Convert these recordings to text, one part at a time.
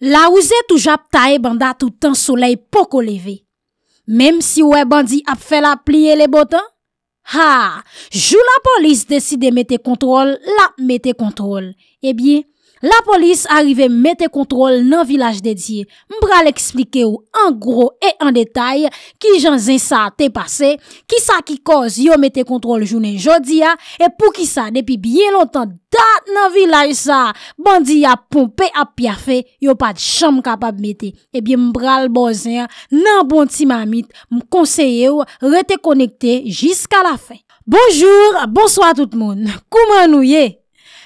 La ouze touj ap tae bandat ou tan soley poko leve. Mem si ouwe bandi ap fel ap pliye le botan. Ha, jou la polis deside mete kontrol, la mete kontrol. Ebyen. La polis arive mette kontrol nan vilaj dedye. Mbral eksplike ou an gro e an detay ki jan zin sa te pase, ki sa ki koz yo mette kontrol jounen jodi ya, e pou ki sa depi bien lontan dat nan vilaj sa, bandi ya pompe ap pyafe, yo pat chanm kapab mette. Ebyen eh mbral bozyan nan bon ti mamit mkonseye ou rete konekte jiska la fe. Bonjour, bonsoi tout moun, kouman nou ye?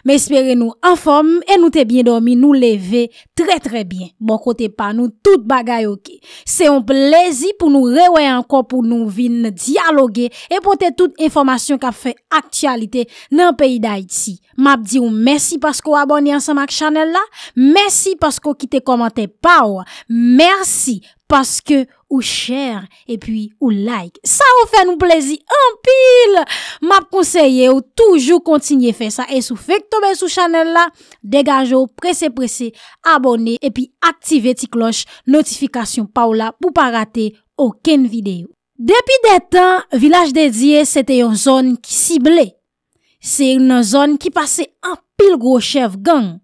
Mè espere nou an fòm e nou te bie dormi nou leve tre tre bie. Bon kote pa nou tout bagay okey. Se yon plezi pou nou reway an kon pou nou vin diyaloge e pote tout informasyon ka fè aktualite nan peyi da iti. Mè ap di ou mèsi pasko abonye ansan mak chanel la. Mèsi pasko ki te komante pa ou. Mèsi pasko. ou share, epi ou like. Sa ou fe nou plezi anpil. Map konseye ou toujou kontinye fe sa. E sou fek tobe sou chanel la, degaje ou prese prese abone, epi aktive ti kloche notifikasyon pa ou la, pou pa rate oken videyo. Depi detan, Vilaj de Dier, sete yon zon ki sible. Se yon zon ki pase anpil grochev gang.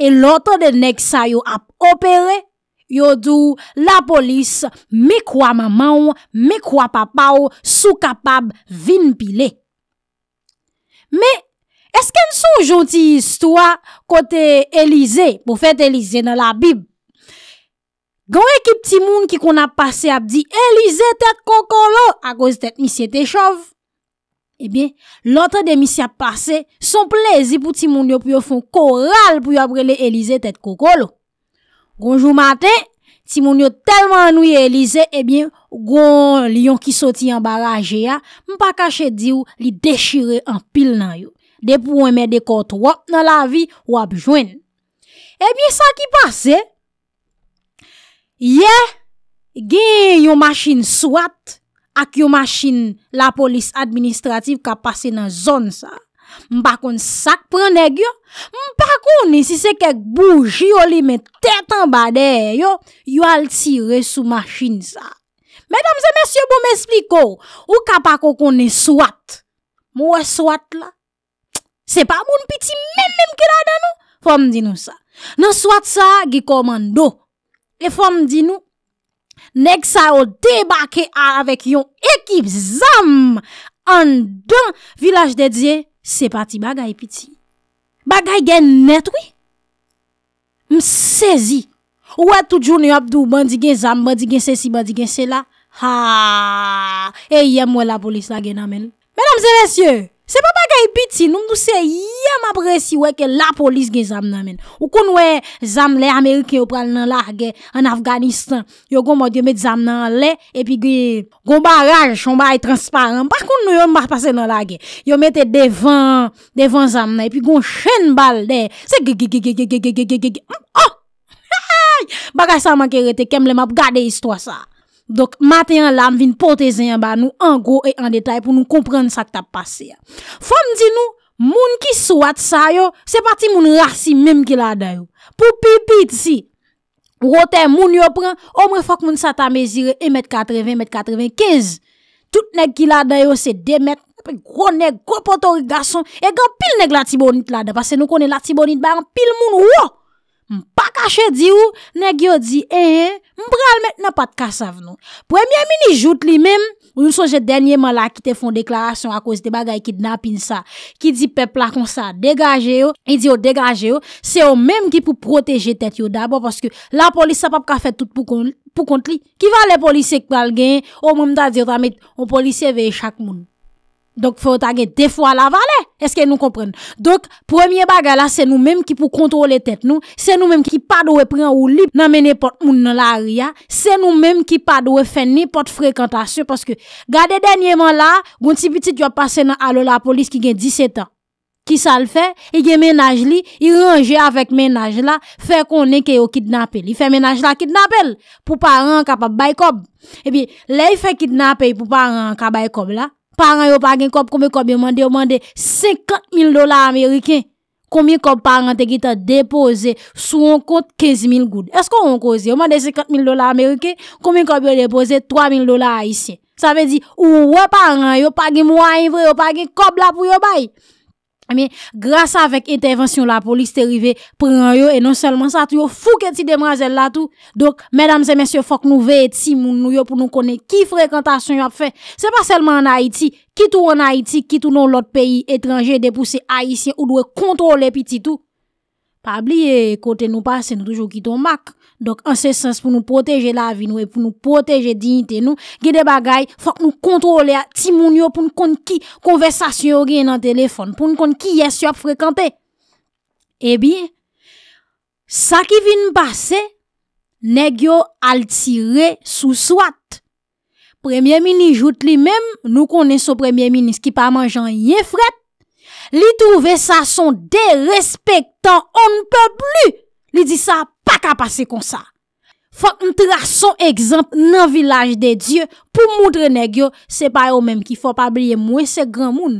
E loto de nek sa yo ap operè, yo do la polis me kwa mamaw, me kwa papaw sou kapab vin pile. Me, esken sou jonti istwa kote Elize pou fet Elize nan la bib? Gan ekip ti moun ki kon ap pase ap di Elize tet kokolo a goz tet misye te chov? Ebyen, lotre de misye ap pase son plezi pou ti moun yo pou yo fon koral pou yo ap rele Elize tet kokolo. Gonjou maten, ti moun yo telman nou yelize, ebyen, eh goun li yon ki soti yon baraje ya, mpa kache di ou li dechire an pil nan yo. Depou mwen mè dekot wap nan la vi, wap jwen. Ebyen eh sa ki pase, ye gen yon masin swat ak yon masin la polis administratif ka pase nan zon sa. Mpa kon sak pren neg yo Mpa kon si se kek bouji yo li me tetan ba de yo Yo al ti re sou machin sa Medan mse msye bon me espliko Ou kapakon kon ne swat Mwe swat la Se pa moun piti men men ke la dan nou Fom di nou sa Non swat sa ge komando E fom di nou Neg sa yo debake a avek yon ekip zam An don village dedye Se pati bagay piti. Bagay gen netwi. M sezi. Ouwe toujouni abdou bandi gen zan, bandi gen se si, bandi gen se la. Ha! E yemwe la polis la gen amen. Menam se mesye! Biti nou mdou se yam apresi weke la polis gen zam nan men. Ou kon nou e zam le Amerike yo pral nan la ge an Afganistan. Yo kon mwote yo met zam nan le epi gwe gwa baraj chon ba e transparent. Par kon nou yo mbate pase nan la ge. Yo mette devan, devan zam nan epi gwen chen bal de. Se ge ge ge ge ge ge ge ge ge. Ha ha! Baraj sa man kere te kem le map gade histwa sa. Dok maten yon lam vin potezen yon ba nou an gro e an detay pou nou komprende sa ta pase ya Fom di nou, moun ki swat sa yo, se pati moun rasi mem ki la dayo Pou pipit si, roten moun yo pran, omre fok moun sa ta mezire 1m80, 1m80, 15 Tout neg ki la dayo se 2m, pe gro neg, gro potori gason E gen pil neg la tibonit la da, pase nou konen la tibonit ba, an pil moun wou Mpa kache di ou, nek yo di en, eh, mpral met nan pat kasav nou. Premye mini jout li men, ou yon sonje denye man la ki te fon deklarasyon a kouz de bagay ki dnapin sa, ki di pepla kon sa degaje yo, en di yo degaje yo, se yo menm ki pou proteje tet yo dabo, paske la polis sa pap ka fet tout pou kont li. Ki va le polis se kbal gen, ou mwen mta di yo ta met, ou polis se veye chak moun. Donk fè ou ta gen defwa la valè? Eske nou kompren? Donk, premier bagay la, se nou menm ki pou kontrole tèt nou, se nou menm ki pa doè pren ou li, nan mennè pot moun nan la aria, se nou menm ki pa doè fè nipot frekantasyon, paske gade denyèman la, goun ti bitit yo pase nan alo la polis ki gen 17 an. Ki sa l fè? I gen menaj li, i ranger avèk menaj la, fè konen ke yo kidnapè li. Fè menaj la kidnapè li, pou pa ran ka pa baykob. E pi, lè i fè kidnapè li pou pa ran ka baykob la, Pangan yo pagin kop, koumi kop yo mande, yo mande sekat mil dola Amerike, koumi kop pangan te kita depoze sou onkot kezi mil goud. Esko onkozi, yo mande sekat mil dola Amerike, koumi kop yo depoze twa mil dola a isye. Sa ve di, ou, wè pangan, yo pagin mwanyin fre, yo pagin kop la pou yo bayi. Ame, grasa avek intervensyon la polis te rive preman yo e non selman sa, yo fouke ti deman zel la tou. Dok, medam zemes yo fok nou ve eti moun nou yo pou nou kone ki frekantasyon yo ap fe. Se pa selman en Haiti, ki tou en Haiti, ki tou nou lot peyi etranje de pou se Haitien ou dwe kontrole pi ti tou. Pabli e kote nou pase nou toujou ki ton mak. Dok ansesans pou nou poteje la vi nou e pou nou poteje dinite nou. Gede bagay fok nou kontrole a ti moun yo pou nou kon ki konvesasyon gen nan telefon. Poun kon ki yes yo ap frekante. E eh bi, sa ki vin pase ne gyo altire sou swat. Premye mini jout li menm nou konen sou premye mini skipa manjan ye fret. Li touve sa son derespektan. On ne peut plus. Li di sa, pa ka pase kon sa. Fok m tra son ekzamp nan vilaj de Diyo. Pou moudre negyo, se pa yo menm ki fok pa blye mwen se gran moun.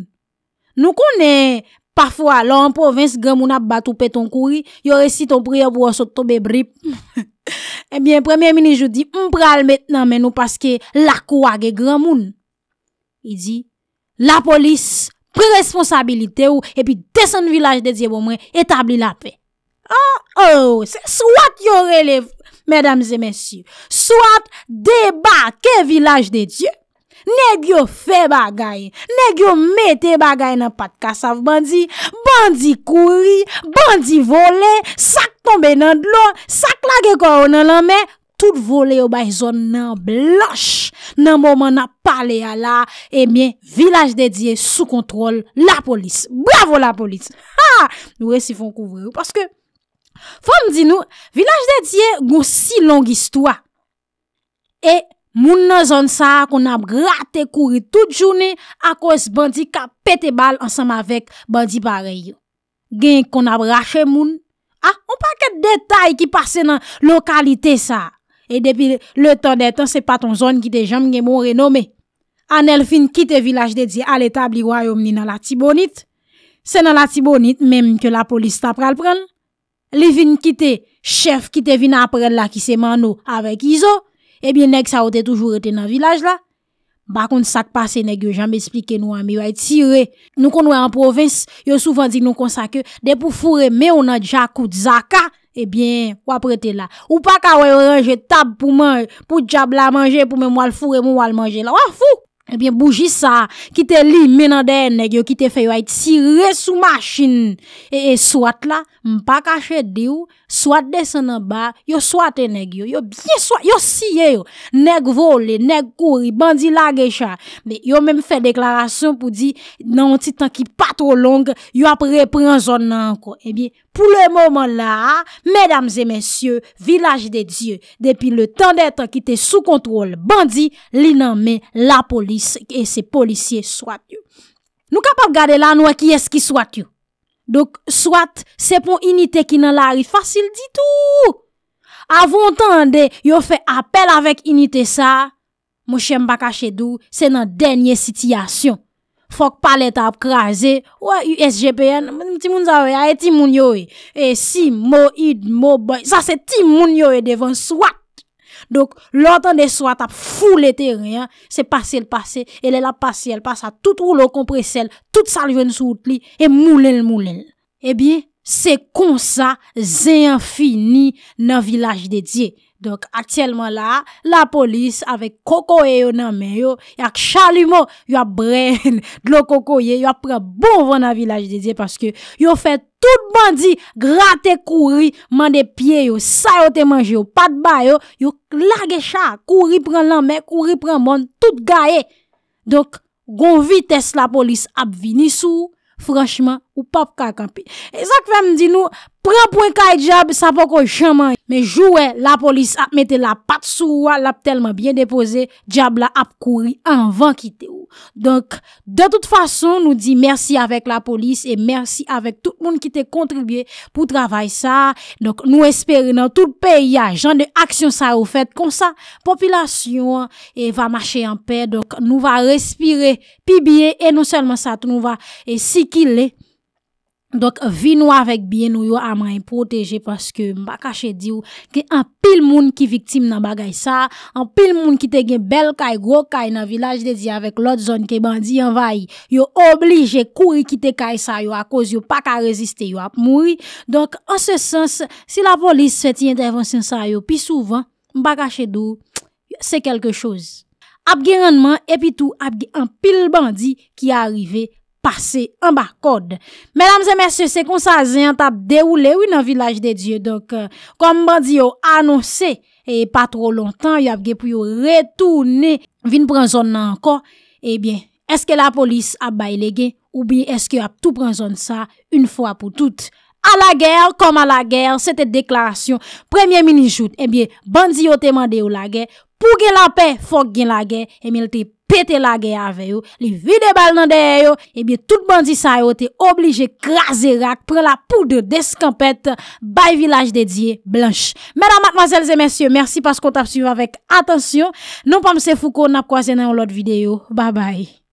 Nou konen, pafwa lan, provins gran moun ap batoupe ton kouri, yo resi ton priyo pou wosot tobe brip. Ebyen, eh premye mini, jou di, m pral metnan men nou paske la kou agen gran moun. Li di, la polis akou. pre-responsabilite ou, epi desen vilaj de diye bon mwen, etabli la pe. Ah, oh, oh, swat yo relev, medamze mesyu, swat deba ke vilaj de diye, negyo fe bagay, negyo mete bagay nan pat kasav bandi, bandi kouri, bandi vole, sak tombe nan dlo, sak lage koron nan lanme, Sout vole yo bay zon nan blosh nan mouman nan pale ya la. Emyen, eh vilaj de Dye sou kontrol la polis. Bravo la polis! Ha! Nou re si fon kouvre yo. Paske, fon di nou, vilaj de Dye goun si long istwa. E moun nan zon sa kon ap rate kouri tout jouni akos bandi ka pete bal ansam avek bandi pareyo. Gen kon ap rache moun. Ha! Ah, on pa ket detay ki pase nan lokalite sa. E depi le tan de tan se pa ton zon ki te jam gen moun renome. An el fin kite vilaj de di al etabli rayom ni nan la tibonit. Se nan la tibonit menm ke la polis tap pral pran. Li fin kite chef ki te vina pran la ki seman nou avèk izo. Ebyen neg sa ou te toujou reten nan vilaj la. Bakoun sak pase neg yo jam esplike nou amy yo ay tire. Nou konwe an provins yo souvan di nou konsa ke depou fure me ou nan jakout zaka. Ebyen eh wap rete la Ou paka wè yo range tab pou manj Pou tjab la manjè pou mè mwal fure mwal manjè la Wafou Ebyen eh bouji sa Kite li menande negyo Kite fè yo a iti si re sou machin E e swat la Mpa kache di ou Swat desan nan ba, yo swat e neg yo. Yo siye yo, neg vole, neg kouri, bandi la gecha. Yo menm fè deklarasyon pou di nan yon titan ki patro long, yo apre pre an zon nan. Eh pou le momen la, medams e mensye, vilaj de Diyo, depi le tan detan ki te sou kontrol bandi, li nan men la polis e se polisye swat yo. Nou kapap gade la nou a ki eski swat yo. Dok, swat, se pon inite ki nan lari fasil di tou. Avon tande, yo fe apel avèk inite sa, mwè shèmba kache dou, se nan denye sitiyasyon. Fok palet ap kraze, wè, USGPN, mwè ti moun zavè, aè e ti moun yoè. E si, mwè id, mwè boy, sa se ti moun yoè devon swat. Donk, lotan de swat ap foul ete ryan, se pase el pase, el el ap pase, el pase a tout rou eh le kompresel, tout sal ven sou utli, e moul el moul el. Ebyen, se konsa zeyan fini nan vilaj de Dye. Donk, aktyelman la, la polis avek kokoye yo nan men yo, yak chalimo, yo ap bren, dlo kokoye, yo ap pren bon von avilaj de diye, paske yo fe tout bandi, grate kouri, mande pie yo, sayote manje yo, patba yo, yo lage chak, kouri pren nan men, kouri pren bon, tout gaye. Donk, gon vites la polis ap vini sou, franchman, Ou pa pou ka akampi. E sak fèm di nou. Pren pou ekay diab. E sa pou ko chaman. Me jouè. La polis ap mette la pat souwa. Lap telman bien depose. Diab la ap kouri. An van kite ou. Donk. De tout fason. Nou di mersi avek la polis. E mersi avek tout moun ki te kontribye. Pou travay sa. Donk nou espere nan tout pe. Ya jan de aksyon sa ou fèt. Kon sa. Popilasyon. E va mache an pe. Donk nou va respire. Pi bie. E non selman sa. Nou va. E si ki le. Donk vi nou avèk biye nou yo amman yon proteje paske mba kache diyo ki an pil moun ki viktim nan bagay sa an pil moun ki te gen bel kay, gro kay nan vilaj de diya avèk lòt zon ke bandi yon vayi yon oblige kouri ki te kay sa yo a koz yo pa ka reziste yo ap moui donk an se sens si la polis feti intervensin sa yo pi souvan mba kache diyo se kelke chouz ap gen rendman epi tou ap gen an pil bandi ki arivek Pase en bak kode. Mèlèm zè mèsè, se kon sa zè an tap de ou lè ou nan vilaj de Diyo. Donk, kom bandi yo anonsè, e pa tro lontan, yo ap ge pou yo retounè. Vin pranzon nan anko, ebyen, eh eske la polis ap bay le gen, oubyen, eske yo ap tou pranzon sa, un fwa pou tout. A la gèr, kom a la gèr, sete deklarasyon, premye mini jout, ebyen, bandi yo teman de ou la gèr, pou gen la pè, fòk gen la gèr, e mèl te pè. pete la geye ave yo, li vide bal nan deye yo, ebye tout bandi sa yo te oblije kraserak pre la poudre de skampet baye vilaj dedye blanche. Mèdame, matmazèles et mèsyè, mèrsi paskou ta psuive avèk. Atensyon, nou pamse foukou, napkwazè nan yon lot videyo. Babay.